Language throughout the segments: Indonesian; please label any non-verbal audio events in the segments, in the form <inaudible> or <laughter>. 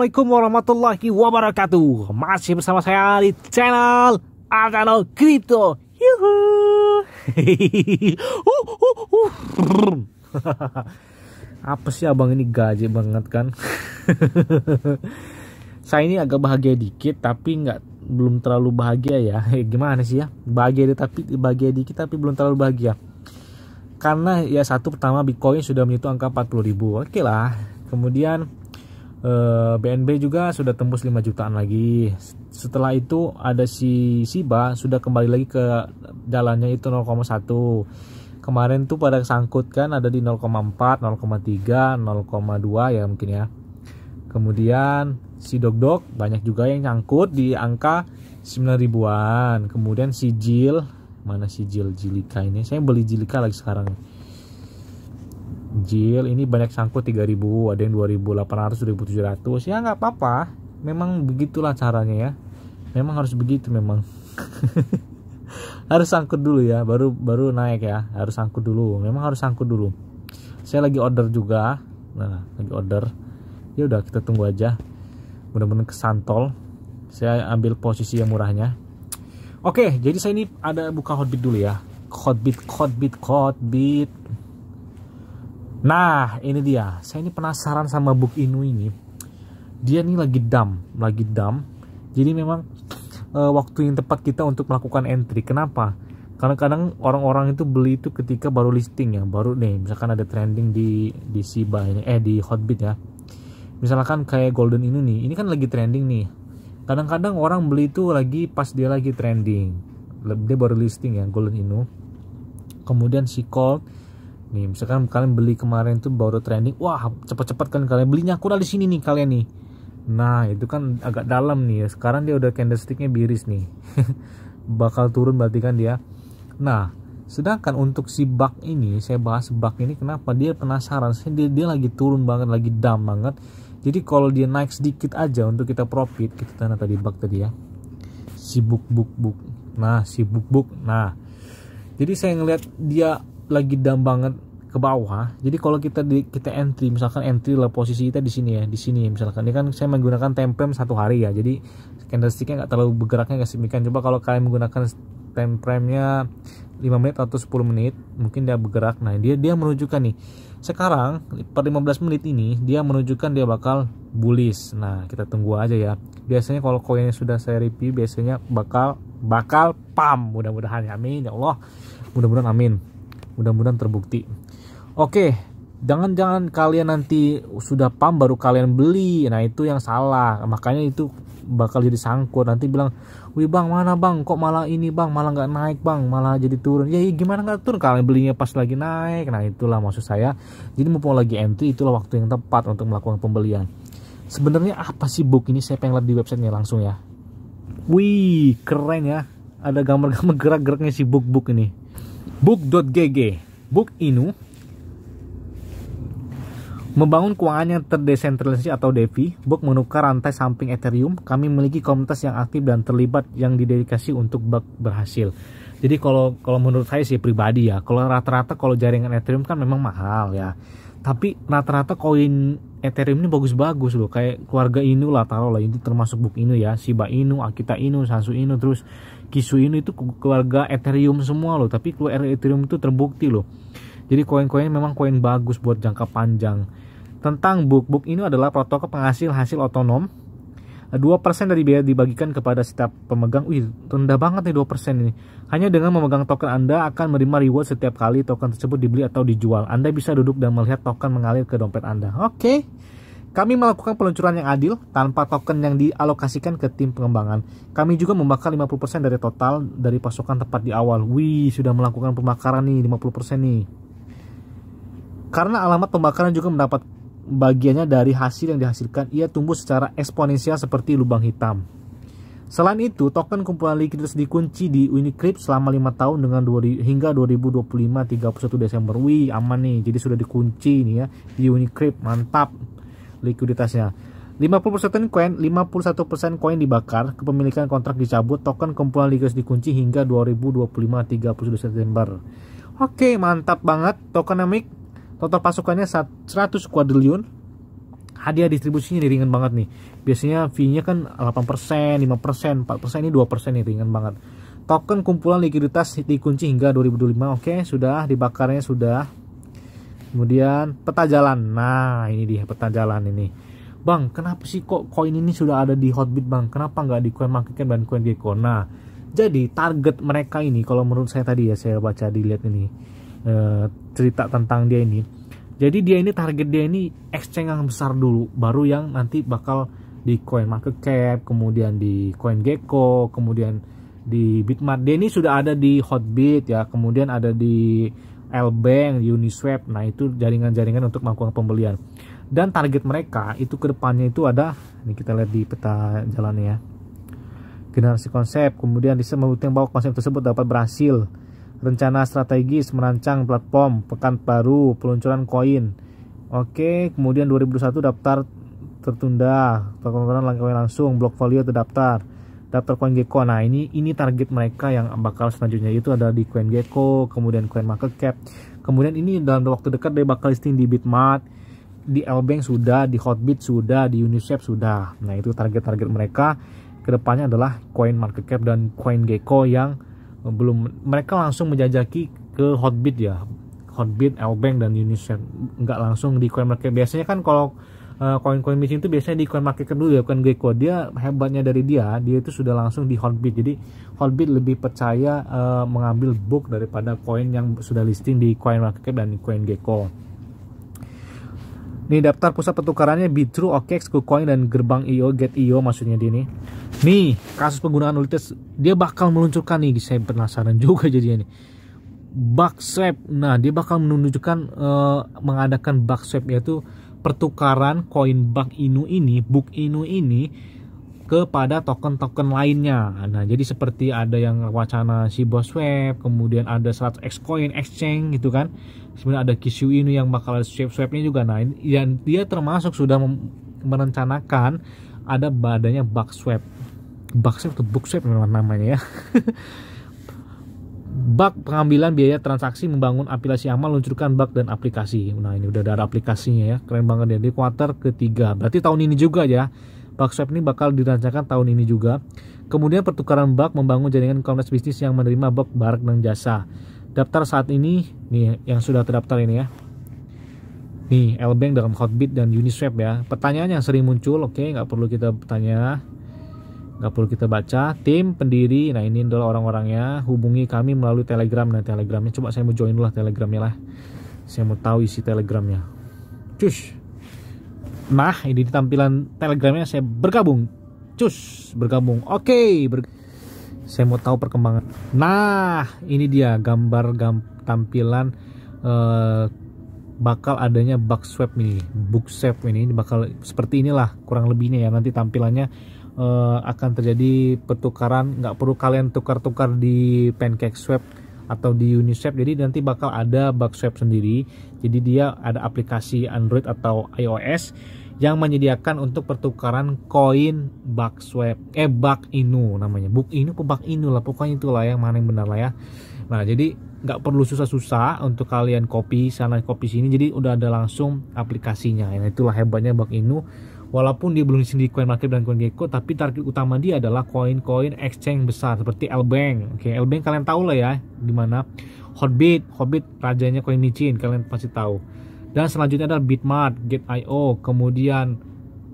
Assalamualaikum warahmatullahi wabarakatuh Masih bersama saya di channel Adano Crypto. <laughs> Uh, uh, uh. <laughs> Apa sih abang ini gaje banget kan <laughs> Saya ini agak bahagia dikit tapi nggak belum terlalu bahagia ya eh, Gimana sih ya Bahagia tapi bahagia dikit tapi belum terlalu bahagia karena ya satu pertama Bitcoin sudah menyentuh angka 40 ribu oke okay lah kemudian BNB eh, juga sudah tembus 5 jutaan lagi. Setelah itu ada si Siba sudah kembali lagi ke jalannya itu 0,1. Kemarin tuh pada sangkut kan ada di 0,4, 0,3, 0,2 ya mungkin ya. Kemudian si Dog Dog banyak juga yang nyangkut di angka 9 ribuan. Kemudian si Jill mana si Jill Jilika ini? Saya beli Jilika lagi sekarang. Jil ini banyak sangkut 3000 ada yang 2800 2700 ya nggak apa-apa memang begitulah caranya ya memang harus begitu memang <laughs> harus sangkut dulu ya baru baru naik ya harus sangkut dulu memang harus sangkut dulu saya lagi order juga nah lagi order ya udah kita tunggu aja mudah-mudahan kesantol saya ambil posisi yang murahnya oke jadi saya ini ada buka hotbit dulu ya hotbit hotbit hotbit Nah, ini dia. Saya ini penasaran sama Book Inu ini. Dia ini lagi dam, lagi dam. Jadi memang e, waktu yang tepat kita untuk melakukan entry. Kenapa? Karena kadang orang-orang itu beli itu ketika baru listing ya, baru nih misalkan ada trending di di Siba ini eh di Hotbit ya. Misalkan kayak Golden Inu nih, ini kan lagi trending nih. Kadang-kadang orang beli itu lagi pas dia lagi trending. Dia baru listing ya Golden Inu. Kemudian si Cold nih misalkan kalian beli kemarin tuh baru trending wah cepet-cepet kan kalian belinya aku di sini nih kalian nih nah itu kan agak dalam nih ya sekarang dia udah candlesticknya biris nih <laughs> bakal turun berarti kan dia nah sedangkan untuk si bug ini saya bahas bug ini kenapa dia penasaran dia, dia lagi turun banget lagi dam banget jadi kalau dia naik sedikit aja untuk kita profit kita tanda tadi bug tadi ya si buk buk buk nah si buk buk nah jadi saya ngelihat dia lagi down banget ke bawah. Jadi kalau kita di, kita entry, misalkan entry lah posisi kita di sini ya, di sini misalkan. Ini kan saya menggunakan temprem satu hari ya. Jadi candlesticknya nggak terlalu bergeraknya nggak signifikan. Coba kalau kalian menggunakan nya 5 menit atau 10 menit, mungkin dia bergerak. Nah dia dia menunjukkan nih. Sekarang per 15 menit ini dia menunjukkan dia bakal bullish. Nah kita tunggu aja ya. Biasanya kalau koinnya sudah saya review, biasanya bakal bakal pam mudah-mudahan ya. Amin ya Allah. Mudah-mudahan amin mudah-mudahan terbukti oke jangan-jangan kalian nanti sudah pam baru kalian beli nah itu yang salah makanya itu bakal jadi sangkut nanti bilang wih bang mana bang kok malah ini bang malah nggak naik bang malah jadi turun ya, ya gimana nggak turun kalian belinya pas lagi naik nah itulah maksud saya jadi mumpung lagi entry itulah waktu yang tepat untuk melakukan pembelian sebenarnya apa sih book ini saya pengen lihat di websitenya langsung ya wih keren ya ada gambar-gambar gerak-geraknya si book book ini Book.gg Book Inu Membangun keuangan yang terdesentralisasi atau DeFi, Book menukar rantai samping Ethereum. Kami memiliki komunitas yang aktif dan terlibat yang didedikasi untuk bug berhasil. Jadi kalau kalau menurut saya sih pribadi ya, kalau rata-rata kalau jaringan Ethereum kan memang mahal ya tapi rata-rata koin Ethereum ini bagus-bagus loh kayak keluarga Inu lah taruh lah itu termasuk book Inu ya Shiba Inu, Akita Inu, Sansu Inu terus Kisu Inu itu keluarga Ethereum semua loh tapi keluarga Ethereum itu terbukti loh jadi koin-koin memang koin bagus buat jangka panjang tentang book book ini adalah protokol penghasil hasil otonom dua persen dari biaya dibagikan kepada setiap pemegang. Wih, rendah banget nih dua persen ini. Hanya dengan memegang token Anda akan menerima reward setiap kali token tersebut dibeli atau dijual. Anda bisa duduk dan melihat token mengalir ke dompet Anda. Oke. Kami melakukan peluncuran yang adil tanpa token yang dialokasikan ke tim pengembangan. Kami juga membakar 50% dari total dari pasokan tepat di awal. Wih, sudah melakukan pembakaran nih 50% nih. Karena alamat pembakaran juga mendapat bagiannya dari hasil yang dihasilkan ia tumbuh secara eksponensial seperti lubang hitam. Selain itu, token kumpulan likuiditas dikunci di Unicrypt selama 5 tahun dengan 2, hingga 2025 31 Desember. Wih, aman nih. Jadi sudah dikunci nih ya di Unicrypt. Mantap likuiditasnya. 50% koin, 51% koin dibakar, kepemilikan kontrak dicabut, token kumpulan likuiditas dikunci hingga 2025 31 Desember. Oke, mantap banget tokenomics Total pasukannya 100 kuadriliun. Hadiah distribusinya ringan banget nih. Biasanya fee-nya kan 8%, 5%, 4%, ini 2% nih ringan banget. Token kumpulan likuiditas dikunci hingga 2025. Oke, sudah dibakarnya sudah. Kemudian peta jalan. Nah, ini dia peta jalan ini. Bang, kenapa sih kok koin ini sudah ada di Hotbit, Bang? Kenapa nggak di Coin Market dan dan CoinGecko? Nah, jadi target mereka ini kalau menurut saya tadi ya saya baca dilihat ini Eh, cerita tentang dia ini jadi dia ini target dia ini exchange yang besar dulu baru yang nanti bakal di coin market cap kemudian di coin gecko kemudian di bitmart dia ini sudah ada di hotbit ya kemudian ada di Lbank, Uniswap, nah itu jaringan-jaringan untuk melakukan pembelian. Dan target mereka itu kedepannya itu ada, ini kita lihat di peta jalannya ya. Generasi konsep, kemudian bisa membuktikan bahwa konsep tersebut dapat berhasil rencana strategis merancang platform pekan baru peluncuran koin oke kemudian 2021 daftar tertunda pengaturan langkah langsung blok folio terdaftar daftar koin gecko nah ini ini target mereka yang bakal selanjutnya itu adalah di koin gecko kemudian koin market cap kemudian ini dalam waktu dekat dia bakal listing di bitmart di Lbank sudah, di Hotbit sudah, di Uniswap sudah. Nah, itu target-target mereka kedepannya adalah koin market cap dan koin gecko yang belum mereka langsung menjajaki ke Hotbit ya Hotbit, Elbank dan Uniswap nggak langsung di coin market biasanya kan kalau koin-koin eh, uh, missing itu biasanya di coin market dulu ya bukan Gecko dia hebatnya dari dia dia itu sudah langsung di Hotbit jadi Hotbit lebih percaya uh, mengambil book daripada koin yang sudah listing di coin market dan coin Gecko ini daftar pusat pertukarannya Bitru, OKEX, KuCoin dan gerbang IO, Get IO maksudnya di ini. Nih, kasus penggunaan ulitas dia bakal meluncurkan nih, saya penasaran juga jadinya nih. Bug swap. Nah, dia bakal menunjukkan uh, mengadakan bug swap yaitu pertukaran koin bug Inu ini, bug Inu ini kepada token-token lainnya. Nah, jadi seperti ada yang wacana Shiba Swap, kemudian ada 100 X Coin Exchange gitu kan. Sebenarnya ada kisyu Inu yang bakal swap swapnya juga. Nah, yang dia termasuk sudah merencanakan ada badannya bug swap. Baksep atau Booksep memang namanya ya. bak pengambilan biaya transaksi membangun aplikasi amal luncurkan bak dan aplikasi. Nah ini udah ada aplikasinya ya, keren banget ya. Di quarter ketiga, berarti tahun ini juga ya. Bakswap ini bakal dirancangkan tahun ini juga. Kemudian pertukaran bak membangun jaringan komunitas bisnis yang menerima bak barang dan jasa. Daftar saat ini nih yang sudah terdaftar ini ya. Nih, Lbank dalam Hotbit dan Uniswap ya. Pertanyaan yang sering muncul, oke, okay, nggak perlu kita tanya nggak perlu kita baca tim pendiri nah ini adalah orang-orangnya hubungi kami melalui telegram nah telegramnya coba saya mau join lah telegramnya lah saya mau tahu isi telegramnya cus nah ini di tampilan telegramnya saya bergabung cus bergabung oke okay, ber saya mau tahu perkembangan nah ini dia gambar gam tampilan uh, bakal adanya bug swap ini bug swap ini bakal seperti inilah kurang lebihnya ya nanti tampilannya uh, akan terjadi pertukaran nggak perlu kalian tukar-tukar di pancake swap atau di Uniswap jadi nanti bakal ada bug Swap sendiri jadi dia ada aplikasi Android atau iOS yang menyediakan untuk pertukaran koin bug swap eh Bug Inu namanya Bug Inu ke Bug Inu lah pokoknya lah yang mana yang benar lah ya nah jadi nggak perlu susah-susah untuk kalian copy sana copy sini jadi udah ada langsung aplikasinya nah itulah hebatnya Bug Inu Walaupun dia belum di coin market dan coin gecko, tapi target utama dia adalah koin-koin exchange besar seperti Lbank. Oke, Lbank kalian tahu lah ya, dimana Hotbit, Hotbit rajanya koin micin, kalian pasti tahu. Dan selanjutnya adalah Bitmart, Gate.io, kemudian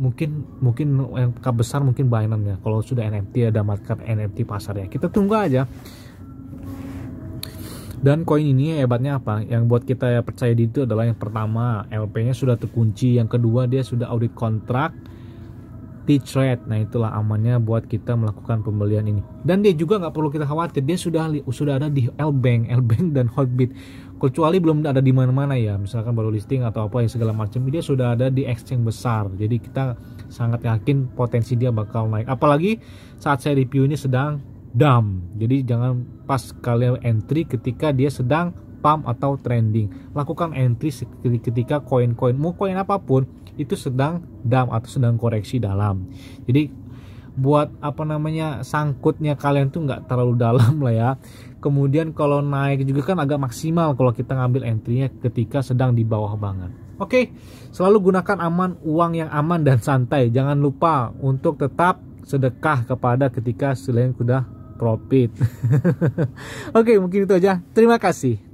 mungkin mungkin yang besar mungkin Binance ya. Kalau sudah NFT ada market NFT ya. Kita tunggu aja. Dan koin ini hebatnya apa? Yang buat kita percaya di itu adalah yang pertama LP-nya sudah terkunci, yang kedua dia sudah audit kontrak, teach rate. Nah itulah amannya buat kita melakukan pembelian ini. Dan dia juga nggak perlu kita khawatir, dia sudah sudah ada di L Bank, <laughs> L Bank dan Hotbit. Kecuali belum ada di mana-mana ya, misalkan baru listing atau apa yang segala macam, dia sudah ada di exchange besar. Jadi kita sangat yakin potensi dia bakal naik. Apalagi saat saya review ini sedang dam Jadi jangan pas kalian entry ketika dia sedang pump atau trending. Lakukan entry ketika koin-koin mau koin apapun itu sedang dump atau sedang koreksi dalam. Jadi buat apa namanya sangkutnya kalian tuh nggak terlalu <laughs> dalam lah ya. Kemudian kalau naik juga kan agak maksimal kalau kita ngambil entry-nya ketika sedang di bawah banget. Oke, selalu gunakan aman uang yang aman dan santai. Jangan lupa untuk tetap sedekah kepada ketika selain sudah profit. <laughs> Oke, mungkin itu aja. Terima kasih.